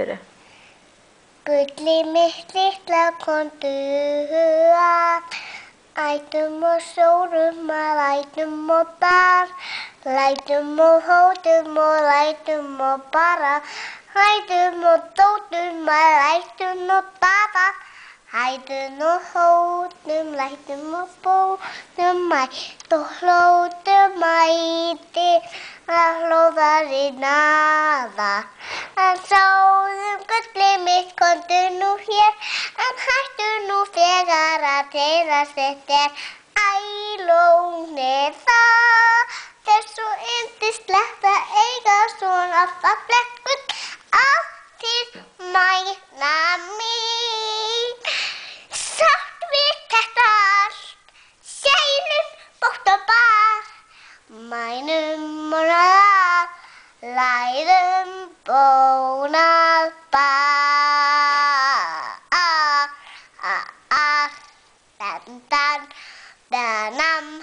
Yürü. Gütlemişlikle kontuğa Aydımı soruma aydımı bar Aydımı holdumı aydımı bara Aydımı doğduma aydımı baba Aydımı holdum aydımı boğdum ay Doğrudum aydı Ahlovarı nada And so fyrst komdu nú hér en hættu nú þegar að tegnast eftir ælónir það þessu yndislegt að eiga svona fallekun að til mæna mín Sátt við þetta allt sælum bótt og bar mænum og ræðar læðum bóna đàn tan đà năm